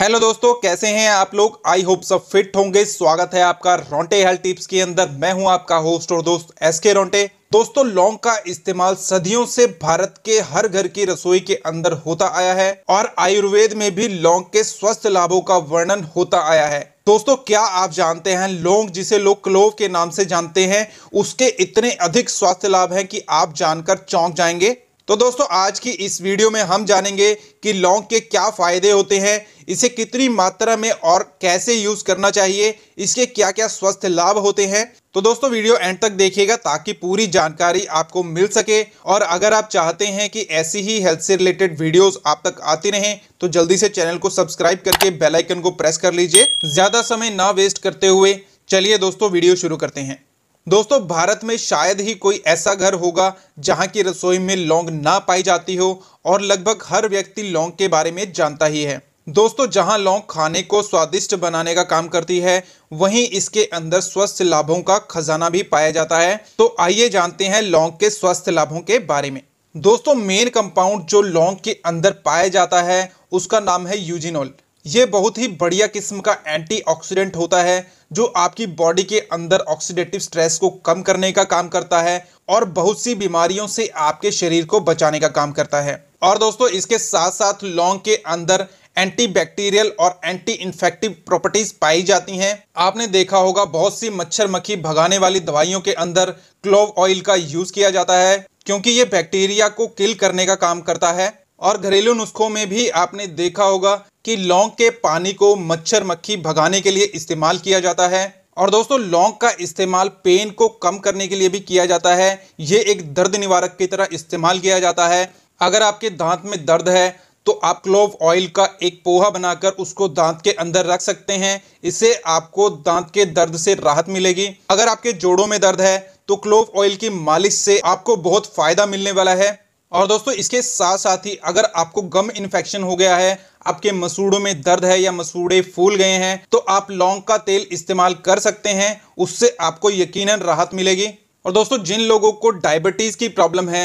hello दोस्तों कैसे हैं आप लोग आई होप सब फिट होंगे स्वागत है आपका रोंटे हेल्थ टिप्स के अंदर मैं हूं आपका होस्ट और दोस्त एस के रोंटे दोस्तों लौंग का इस्तेमाल सदियों से भारत के हर घर की रसोई के अंदर होता आया है और आयुर्वेद में भी लौंग के स्वस्थ लाभों का वर्णन होता आया है दोस्तों क्या आप जानते हैं लौंग जिसे लोग क्लोव के नाम से जानते हैं उसके इतने अधिक स्वास्थ्य लाभ हैं कि आप जानकर चौंक जाएंगे तो दोस्तों आज की इस वीडियो में हम जानेंगे कि लौंग के क्या फ़ायदे होते हैं इसे कितनी मात्रा में और कैसे यूज़ करना चाहिए इसके क्या क्या स्वास्थ्य लाभ होते हैं तो दोस्तों वीडियो एंड तक देखिएगा ताकि पूरी जानकारी आपको मिल सके और अगर आप चाहते हैं कि ऐसी ही हेल्थ से रिलेटेड वीडियोस आप तक आती रहें तो जल्दी से चैनल को सब्सक्राइब करके बेल आइकन को प्रेस कर लीजिए ज़्यादा समय ना वेस्ट करते हुए चलिए दोस्तों वीडियो शुरू करते हैं दोस्तों भारत में शायद ही कोई ऐसा घर होगा जहां की रसोई में लौंग ना पाई जाती हो और लगभग हर व्यक्ति लौंग के बारे में जानता ही है दोस्तों जहां लौंग खाने को स्वादिष्ट बनाने का काम करती है वहीं इसके अंदर स्वस्थ लाभों का खजाना भी पाया जाता है तो आइए जानते हैं लौंग के स्वस्थ लाभों के बारे में दोस्तों मेन कंपाउंड जो लौंग के अंदर पाया जाता है उसका नाम है यूजिनोल ये बहुत ही बढ़िया किस्म का एंटीऑक्सीडेंट होता है जो आपकी बॉडी के अंदर ऑक्सीडेटिव स्ट्रेस को कम करने का काम करता है और बहुत सी बीमारियों से आपके शरीर को बचाने का काम करता है और दोस्तों इसके साथ साथ लौंग के अंदर एंटीबैक्टीरियल और एंटी इन्फेक्टिव प्रॉपर्टीज पाई जाती हैं आपने देखा होगा बहुत सी मच्छर मक्खी भगाने वाली दवाइयों के अंदर क्लोव ऑयल का यूज किया जाता है क्योंकि ये बैक्टीरिया को किल करने का काम करता है और घरेलू नुस्खों में भी आपने देखा होगा कि लौंग के पानी को मच्छर मक्खी भगाने के लिए इस्तेमाल किया जाता है और दोस्तों लौंग का इस्तेमाल पेन को कम करने के लिए भी किया जाता है ये एक दर्द निवारक की तरह इस्तेमाल किया जाता है अगर आपके दांत में दर्द है तो आप क्लोव ऑयल का एक पोहा बनाकर उसको दांत के अंदर रख सकते हैं इससे आपको दांत के दर्द से राहत मिलेगी अगर आपके जोड़ों में दर्द है तो क्लोव ऑयल की मालिश से आपको बहुत फायदा मिलने वाला है और दोस्तों इसके साथ साथ ही अगर आपको गम इन्फेक्शन हो गया है आपके मसूड़ों में दर्द है या मसूड़े फूल गए हैं तो आप लौंग का तेल इस्तेमाल कर सकते हैं उससे आपको यकीनन राहत मिलेगी और दोस्तों जिन लोगों को डायबिटीज़ की प्रॉब्लम है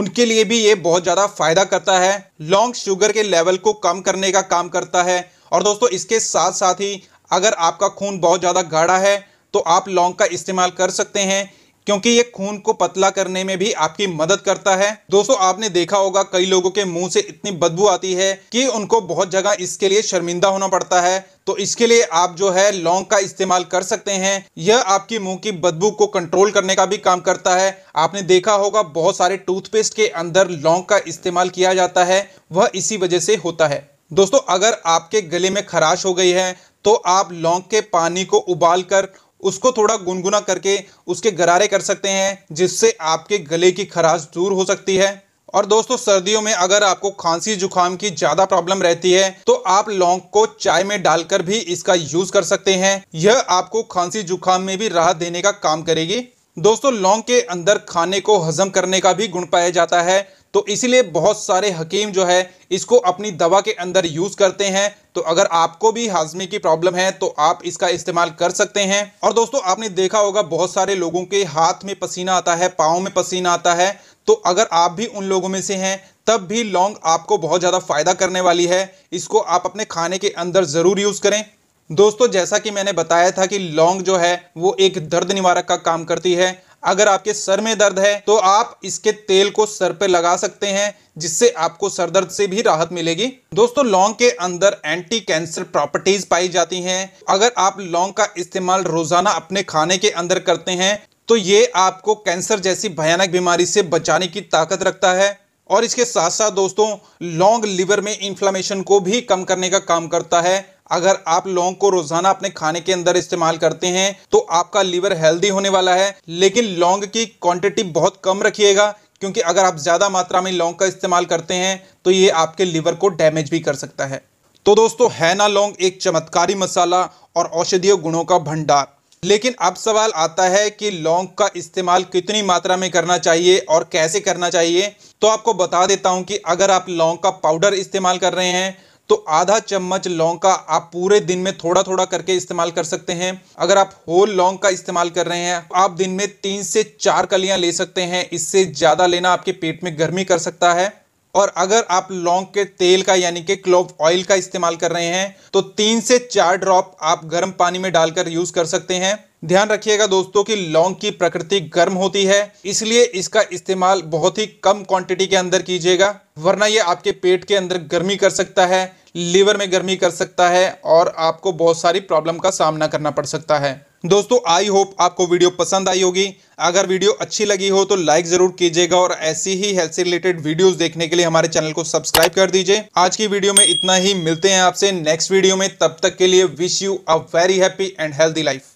उनके लिए भी ये बहुत ज़्यादा फायदा करता है लौंग शुगर के लेवल को कम करने का काम करता है और दोस्तों इसके साथ साथ ही अगर आपका खून बहुत ज़्यादा गाढ़ा है तो आप लौंग का इस्तेमाल कर सकते हैं क्योंकि ये खून को पतला करने में भी आपकी मदद करता है दोस्तों आपने देखा होगा कई लोगों के मुंह से इतनी बदबू आती है कि उनको बहुत जगह इसके लिए शर्मिंदा होना पड़ता है तो इसके लिए आप जो है लौंग का इस्तेमाल कर सकते हैं यह आपकी मुंह की बदबू को कंट्रोल करने का भी काम करता है आपने देखा होगा बहुत सारे टूथपेस्ट के अंदर लौंग का इस्तेमाल किया जाता है वह इसी वजह से होता है दोस्तों अगर आपके गले में खराश हो गई है तो आप लौंग के पानी को उबाल कर उसको थोड़ा गुनगुना करके उसके गरारे कर सकते हैं जिससे आपके गले की खराश दूर हो सकती है और दोस्तों सर्दियों में अगर आपको खांसी जुकाम की ज्यादा प्रॉब्लम रहती है तो आप लौंग को चाय में डालकर भी इसका यूज कर सकते हैं यह आपको खांसी जुकाम में भी राहत देने का काम करेगी दोस्तों लौंग के अंदर खाने को हजम करने का भी गुण पाया जाता है तो इसीलिए बहुत सारे हकीम जो है इसको अपनी दवा के अंदर यूज़ करते हैं तो अगर आपको भी हाजमे की प्रॉब्लम है तो आप इसका इस्तेमाल कर सकते हैं और दोस्तों आपने देखा होगा बहुत सारे लोगों के हाथ में पसीना आता है पाँव में पसीना आता है तो अगर आप भी उन लोगों में से हैं तब भी लौंग आपको बहुत ज़्यादा फ़ायदा करने वाली है इसको आप अपने खाने के अंदर ज़रूर यूज़ करें दोस्तों जैसा कि मैंने बताया था कि लौंग जो है वो एक दर्द निवारक का काम करती है अगर आपके सर में दर्द है तो आप इसके तेल को सर पे लगा सकते हैं जिससे आपको सर दर्द से भी राहत मिलेगी दोस्तों लौंग के अंदर एंटी कैंसर प्रॉपर्टीज पाई जाती हैं अगर आप लौंग का इस्तेमाल रोजाना अपने खाने के अंदर करते हैं तो ये आपको कैंसर जैसी भयानक बीमारी से बचाने की ताकत रखता है और इसके साथ साथ दोस्तों लौंग लिवर में इन्फ्लामेशन को भी कम करने का काम करता है अगर आप लौंग को रोजाना अपने खाने के अंदर इस्तेमाल करते हैं तो आपका लीवर हेल्दी होने वाला है लेकिन लौंग की क्वांटिटी बहुत कम रखिएगा क्योंकि अगर आप ज़्यादा मात्रा में लौंग का इस्तेमाल करते हैं तो ये आपके लीवर को डैमेज भी कर सकता है तो दोस्तों है ना लौंग एक चमत्कारी मसाला और औषधीय गुणों का भंडार लेकिन अब सवाल आता है कि लौंग का इस्तेमाल कितनी मात्रा में करना चाहिए और कैसे करना चाहिए तो आपको बता देता हूं कि अगर आप लौंग का पाउडर इस्तेमाल कर रहे हैं तो आधा चम्मच लौंग का आप पूरे दिन में थोड़ा थोड़ा करके इस्तेमाल कर सकते हैं अगर आप होल लौंग का इस्तेमाल कर रहे हैं आप दिन में तीन से चार कलियां ले सकते हैं इससे ज़्यादा लेना आपके पेट में गर्मी कर सकता है और अगर आप लौंग के तेल का यानी कि क्लोव ऑयल का इस्तेमाल कर रहे हैं तो तीन से चार ड्रॉप आप गर्म पानी में डालकर यूज कर सकते हैं ध्यान रखिएगा दोस्तों कि लौंग की प्रकृति गर्म होती है इसलिए इसका इस्तेमाल बहुत ही कम क्वांटिटी के अंदर कीजिएगा वरना ये आपके पेट के अंदर गर्मी कर सकता है लीवर में गर्मी कर सकता है और आपको बहुत सारी प्रॉब्लम का सामना करना पड़ सकता है दोस्तों आई होप आपको वीडियो पसंद आई होगी अगर वीडियो अच्छी लगी हो तो लाइक जरूर कीजिएगा और ऐसी ही हेल्थ से रिलेटेड वीडियोस देखने के लिए हमारे चैनल को सब्सक्राइब कर दीजिए आज की वीडियो में इतना ही मिलते हैं आपसे नेक्स्ट वीडियो में तब तक के लिए wish you a very happy and healthy life